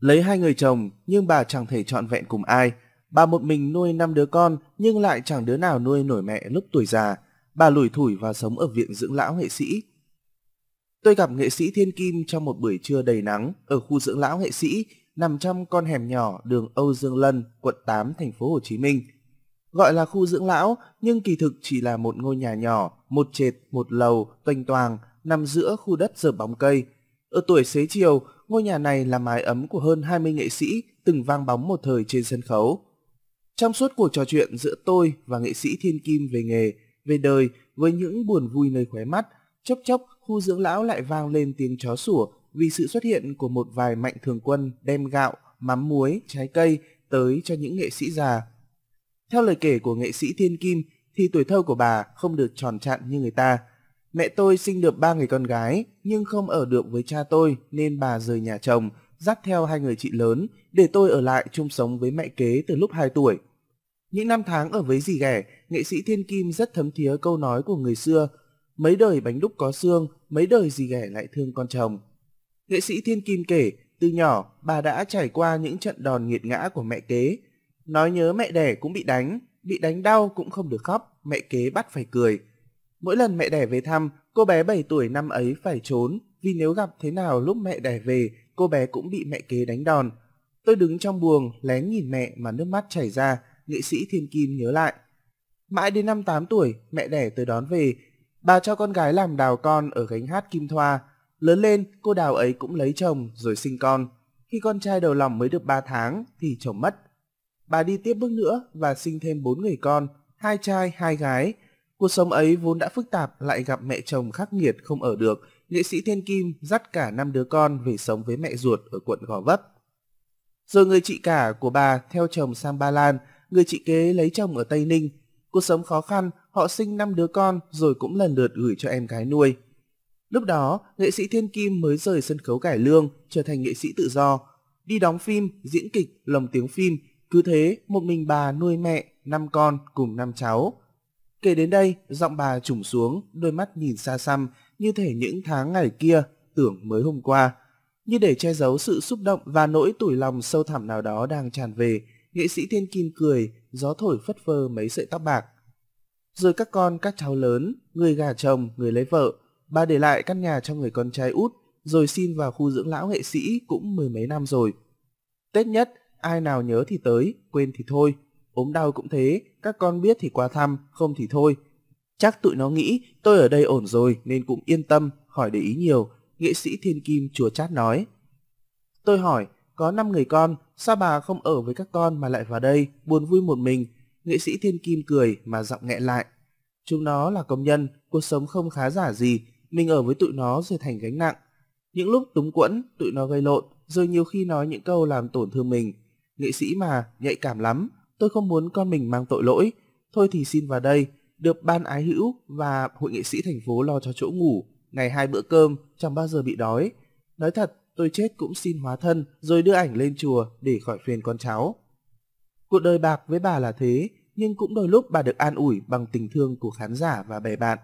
Lấy hai người chồng nhưng bà chẳng thể trọn vẹn cùng ai. Bà một mình nuôi năm đứa con nhưng lại chẳng đứa nào nuôi nổi mẹ lúc tuổi già. Bà lủi thủi và sống ở viện dưỡng lão nghệ sĩ. Tôi gặp nghệ sĩ Thiên Kim trong một buổi trưa đầy nắng ở khu dưỡng lão nghệ sĩ nằm trong con hẻm nhỏ đường Âu Dương Lân, quận 8, thành phố Hồ Chí Minh. Gọi là khu dưỡng lão nhưng kỳ thực chỉ là một ngôi nhà nhỏ, một trệt, một lầu, toanh toàng nằm giữa khu đất dở bóng cây. Ở tuổi xế chiều, ngôi nhà này là mái ấm của hơn 20 nghệ sĩ từng vang bóng một thời trên sân khấu. Trong suốt cuộc trò chuyện giữa tôi và nghệ sĩ Thiên Kim về nghề, về đời với những buồn vui nơi khóe mắt, chốc chốc khu dưỡng lão lại vang lên tiếng chó sủa vì sự xuất hiện của một vài mạnh thường quân đem gạo, mắm muối, trái cây tới cho những nghệ sĩ già. Theo lời kể của nghệ sĩ Thiên Kim thì tuổi thơ của bà không được tròn trặn như người ta, Mẹ tôi sinh được ba người con gái nhưng không ở được với cha tôi nên bà rời nhà chồng, dắt theo hai người chị lớn để tôi ở lại chung sống với mẹ kế từ lúc 2 tuổi. Những năm tháng ở với dì ghẻ, nghệ sĩ Thiên Kim rất thấm thía câu nói của người xưa, mấy đời bánh đúc có xương, mấy đời dì ghẻ lại thương con chồng. Nghệ sĩ Thiên Kim kể, từ nhỏ bà đã trải qua những trận đòn nghiệt ngã của mẹ kế. Nói nhớ mẹ đẻ cũng bị đánh, bị đánh đau cũng không được khóc, mẹ kế bắt phải cười. Mỗi lần mẹ đẻ về thăm, cô bé 7 tuổi năm ấy phải trốn, vì nếu gặp thế nào lúc mẹ đẻ về, cô bé cũng bị mẹ kế đánh đòn. Tôi đứng trong buồng, lén nhìn mẹ mà nước mắt chảy ra, nghệ sĩ Thiên Kim nhớ lại. Mãi đến năm 8 tuổi, mẹ đẻ tới đón về, bà cho con gái làm đào con ở gánh hát Kim Thoa. Lớn lên, cô đào ấy cũng lấy chồng rồi sinh con. Khi con trai đầu lòng mới được 3 tháng thì chồng mất. Bà đi tiếp bước nữa và sinh thêm 4 người con, hai trai, hai gái, Cuộc sống ấy vốn đã phức tạp lại gặp mẹ chồng khắc nghiệt không ở được, nghệ sĩ Thiên Kim dắt cả năm đứa con về sống với mẹ ruột ở quận Gò Vấp. Rồi người chị cả của bà theo chồng sang Ba Lan, người chị kế lấy chồng ở Tây Ninh. Cuộc sống khó khăn, họ sinh năm đứa con rồi cũng lần lượt gửi cho em gái nuôi. Lúc đó, nghệ sĩ Thiên Kim mới rời sân khấu cải lương, trở thành nghệ sĩ tự do. Đi đóng phim, diễn kịch, lồng tiếng phim, cứ thế một mình bà nuôi mẹ, năm con cùng năm cháu. Kể đến đây, giọng bà trùng xuống, đôi mắt nhìn xa xăm, như thể những tháng ngày kia, tưởng mới hôm qua. Như để che giấu sự xúc động và nỗi tủi lòng sâu thẳm nào đó đang tràn về, nghệ sĩ Thiên Kim cười, gió thổi phất phơ mấy sợi tóc bạc. Rồi các con, các cháu lớn, người gà chồng, người lấy vợ, bà để lại căn nhà cho người con trai út, rồi xin vào khu dưỡng lão nghệ sĩ cũng mười mấy năm rồi. Tết nhất, ai nào nhớ thì tới, quên thì thôi ốm đau cũng thế, các con biết thì qua thăm, không thì thôi. Chắc tụi nó nghĩ tôi ở đây ổn rồi nên cũng yên tâm, khỏi để ý nhiều, nghệ sĩ Thiên Kim chùa chát nói. Tôi hỏi, có 5 người con, sao bà không ở với các con mà lại vào đây, buồn vui một mình? Nghệ sĩ Thiên Kim cười mà giọng nghẹn lại. Chúng nó là công nhân, cuộc sống không khá giả gì, mình ở với tụi nó rồi thành gánh nặng. Những lúc túng quẫn, tụi nó gây lộn, rồi nhiều khi nói những câu làm tổn thương mình. Nghệ sĩ mà, nhạy cảm lắm, Tôi không muốn con mình mang tội lỗi. Thôi thì xin vào đây, được ban ái hữu và hội nghệ sĩ thành phố lo cho chỗ ngủ, ngày hai bữa cơm, chẳng bao giờ bị đói. Nói thật, tôi chết cũng xin hóa thân rồi đưa ảnh lên chùa để khỏi phiền con cháu. Cuộc đời bạc với bà là thế, nhưng cũng đôi lúc bà được an ủi bằng tình thương của khán giả và bè bạn.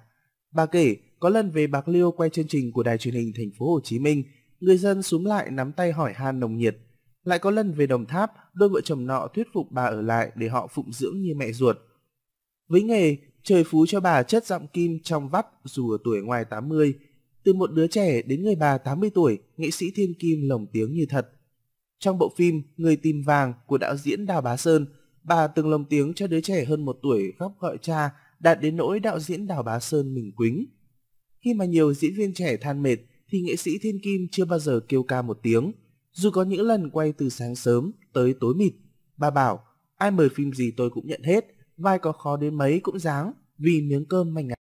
Bà kể, có lần về Bạc Liêu quay chương trình của đài truyền hình thành phố Hồ Chí Minh, người dân xuống lại nắm tay hỏi han nồng nhiệt – lại có lần về Đồng Tháp, đôi vợ chồng nọ thuyết phục bà ở lại để họ phụng dưỡng như mẹ ruột. Với nghề, trời phú cho bà chất giọng kim trong vắt dù ở tuổi ngoài 80. Từ một đứa trẻ đến người bà 80 tuổi, nghệ sĩ Thiên Kim lồng tiếng như thật. Trong bộ phim Người tìm vàng của đạo diễn Đào Bá Sơn, bà từng lồng tiếng cho đứa trẻ hơn một tuổi khóc gọi cha, đạt đến nỗi đạo diễn Đào Bá Sơn mình quính. Khi mà nhiều diễn viên trẻ than mệt, thì nghệ sĩ Thiên Kim chưa bao giờ kêu ca một tiếng. Dù có những lần quay từ sáng sớm tới tối mịt, bà bảo ai mời phim gì tôi cũng nhận hết, vai có khó đến mấy cũng dáng vì miếng cơm manh áo.